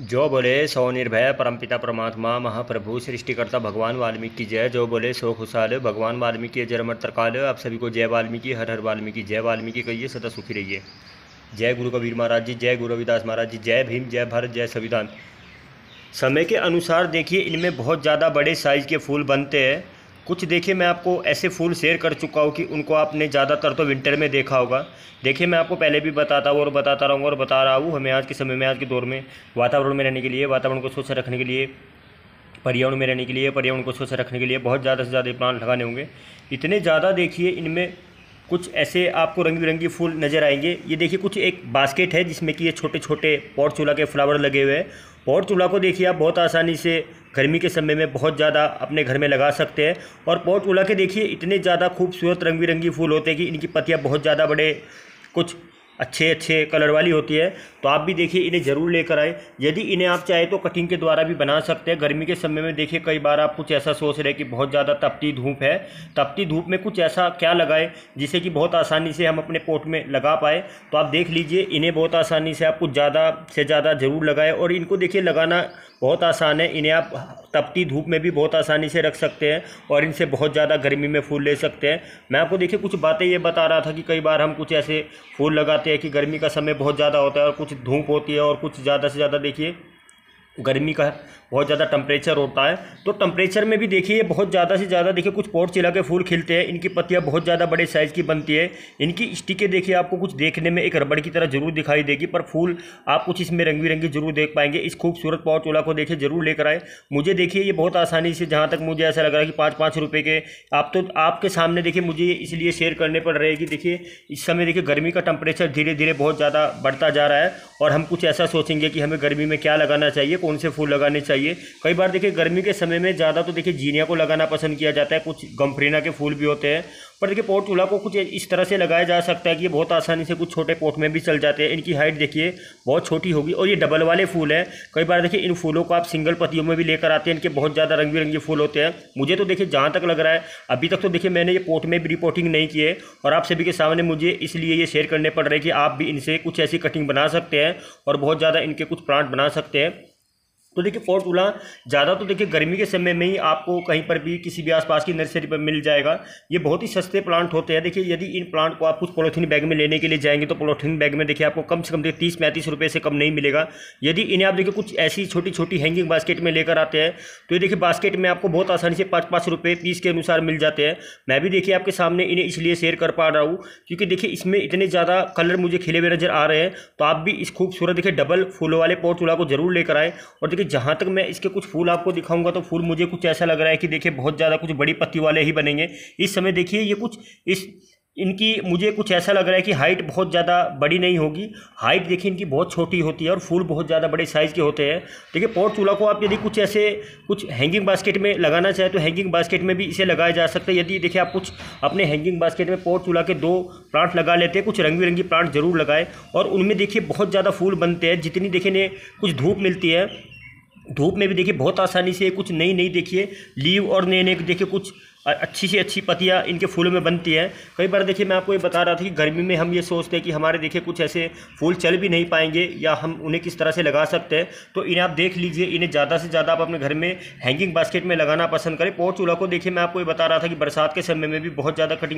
जो बोले सो निर्भय परमपिता परमात्मा महाप्रभु सृष्टिकर्ता भगवान वाल्मीकि जय जो बोले सो खुशहाल भगवान वाल्मीकि जय तरकाल आप सभी को जय वाल्मीकि हर हर वाल्मीकि जय वाल्मीकि कहिए सदा सुखी रहिए जय गुरु कबीर महाराज जी जय गुरु रविदास महाराज जी जय भीम जय भारत जय संविधान समय के अनुसार देखिए इनमें बहुत ज़्यादा बड़े साइज़ के फूल बनते हैं कुछ देखिए मैं आपको ऐसे फूल शेयर कर चुका हूँ कि उनको आपने ज़्यादातर तो विंटर में देखा होगा देखिए मैं आपको पहले भी बताता हूँ और बताता रहूँगा और बता रहा हूँ हमें आज के समय में आज के दौर में वातावरण में रहने के लिए वातावरण को स्वच्छ रखने के लिए पर्यावरण में रहने के लिए पर्यावरण को स्वच्छ रखने के लिए बहुत ज़्यादा से ज़्यादा प्लांट लगाने होंगे इतने ज़्यादा देखिए इनमें कुछ ऐसे आपको रंग बिरंगी फूल नज़र आएंगे ये देखिए कुछ एक बास्केट है जिसमें कि ये छोटे छोटे पौट चूल्हा के फ्लावर लगे हुए हैं पौट चूल्हा को देखिए आप बहुत आसानी से गर्मी के समय में बहुत ज़्यादा अपने घर में लगा सकते हैं और पौट चूल्हा के देखिए इतने ज़्यादा खूबसूरत रंग बिरंगी फूल होते हैं कि इनकी पत्तियाँ बहुत ज़्यादा बड़े कुछ अच्छे अच्छे कलर वाली होती है तो आप भी देखिए इन्हें ज़रूर लेकर आए यदि इन्हें आप चाहे तो कटिंग के द्वारा भी बना सकते हैं गर्मी के समय में देखिए कई बार आप कुछ ऐसा सोच रहे कि बहुत ज़्यादा तपती धूप है तपती धूप में कुछ ऐसा क्या लगाए जिसे कि बहुत आसानी से हम अपने पोट में लगा पाए तो आप देख लीजिए इन्हें बहुत आसानी से आप कुछ ज़्यादा से ज़्यादा ज़रूर लगाए और इनको देखिए लगाना बहुत आसान है इन्हें आप तपती धूप में भी बहुत आसानी से रख सकते हैं और इनसे बहुत ज़्यादा गर्मी में फूल ले सकते हैं मैं आपको देखिए कुछ बातें ये बता रहा था कि कई बार हम कुछ ऐसे फूल लगाते हैं कि गर्मी का समय बहुत ज़्यादा होता है और कुछ धूप होती है और कुछ ज़्यादा से ज़्यादा देखिए गर्मी का बहुत ज़्यादा टम्परेचर होता है तो टम्परेचर में भी देखिए बहुत ज़्यादा से ज़्यादा देखिए कुछ चिला के फूल खिलते हैं इनकी पत्तियाँ बहुत ज़्यादा बड़े साइज़ की बनती है इनकी स्टिकें देखिए आपको कुछ देखने में एक रबड़ की तरह जरूर दिखाई देगी पर फूल आप कुछ इसमें रंग बिरंगी जरूर देख पाएंगे इस खूबसूरत पोर्चोला को देखिए जरूर लेकर आए मुझे देखिए ये बहुत आसानी से जहाँ तक मुझे ऐसा लग रहा है कि पाँच पाँच रुपये के आप तो आपके सामने देखिए मुझे इसलिए शेयर करने पड़ रहे कि देखिए इस समय देखिए गर्मी का टम्परेचर धीरे धीरे बहुत ज़्यादा बढ़ता जा रहा है और हम कुछ ऐसा सोचेंगे कि हमें गर्मी में क्या लगाना चाहिए कौन से फूल लगाने चाहिए कई बार देखिए गर्मी के समय में ज़्यादा तो देखिए जीनिया को लगाना पसंद किया जाता है कुछ गम्फरीना के फूल भी होते हैं पर देखिए पोट चूल्हा को कुछ इस तरह से लगाया जा सकता है कि ये बहुत आसानी से कुछ छोटे पोट में भी चल जाते हैं इनकी हाइट देखिए बहुत छोटी होगी और ये डबल वाले फूल हैं कई बार देखिए इन फूलों को आप सिंगल पतियों में भी लेकर आते हैं इनके बहुत ज़्यादा रंग बिरंगे फूल होते हैं मुझे तो देखिए जहाँ तक लग रहा है अभी तक तो देखिए मैंने ये पोट में भी रिपोर्टिंग नहीं की है और आप सभी के सामने मुझे इसलिए ये शेयर करने पड़ रहे हैं कि आप भी इनसे कुछ ऐसी कटिंग बना सकते हैं और बहुत ज़्यादा इनके कुछ प्लांट बना सकते हैं तो देखिए फॉर्चूला ज़्यादा तो देखिए गर्मी के समय में ही आपको कहीं पर भी किसी भी आसपास की नर्सरी पर मिल जाएगा ये बहुत ही सस्ते प्लांट होते हैं देखिए यदि इन प्लांट को आप कुछ पोलोथीन बैग में लेने के लिए जाएंगे तो पोलोथीन बैग में देखिए आपको कम से कम देखिए तीस पैंतीस रुपये से कम नहीं मिलेगा यदि इन्हें आप देखिए कुछ ऐसी छोटी छोटी हैंगिंग बास्केट में लेकर आते हैं तो ये देखिए बास्केट में आपको बहुत आसानी से पाँच पाँच रुपये पीस के अनुसार मिल जाते हैं मैं भी देखिए आपके सामने इन्हें इसलिए शेयर कर पा रहा हूँ क्योंकि देखिए इसमें इतने ज़्यादा कलर मुझे खिले हुए नजर आ रहे हैं तो आप भी इस खूबसूरत देखिए डबल फूलों वाले पोर्टूला को जरूर लेकर आए और देखिए जहाँ तक मैं इसके कुछ फूल आपको दिखाऊंगा तो फूल मुझे कुछ ऐसा लग रहा है कि देखिए बहुत ज़्यादा कुछ बड़ी पत्ती वाले ही बनेंगे इस समय देखिए ये कुछ इस इनकी मुझे कुछ ऐसा लग रहा है कि हाइट बहुत ज़्यादा बड़ी नहीं होगी हाइट देखिए इनकी बहुत छोटी होती है और फूल बहुत ज़्यादा बड़े साइज़ के होते हैं देखिए पॉट चूल्हा को आप यदि कुछ ऐसे कुछ हैंगिंग बास्केट में लगाना चाहें तो हैंगिंग बास्केट में भी इसे लगाया जा सकता है यदि देखिए आप कुछ अपने हैंगिंग बास्केट में पॉट चूल्हा के दो प्लांट लगा लेते हैं कुछ रंग बिरंगी प्लांट जरूर लगाए और उनमें देखिए बहुत ज़्यादा फूल बनते हैं जितनी देखिए कुछ धूप मिलती है धूप में भी देखिए बहुत आसानी से कुछ नई नई देखिए लीव और नए नए देखिए कुछ अच्छी से अच्छी पतियाँ इनके फूलों में बनती है कई बार देखिए मैं आपको ये बता रहा था कि गर्मी में हम ये सोचते हैं कि हमारे देखिए कुछ ऐसे फूल चल भी नहीं पाएंगे या हम उन्हें किस तरह से लगा सकते हैं तो इन्हें आप देख लीजिए इन्हें ज़्यादा से ज़्यादा आप अपने घर में हैंगिंग बास्केट में लगाना पसंद करें चूल्हा को देखिए मैं आपको ये बता रहा था कि बरसात के समय में भी बहुत ज़्यादा कटिंग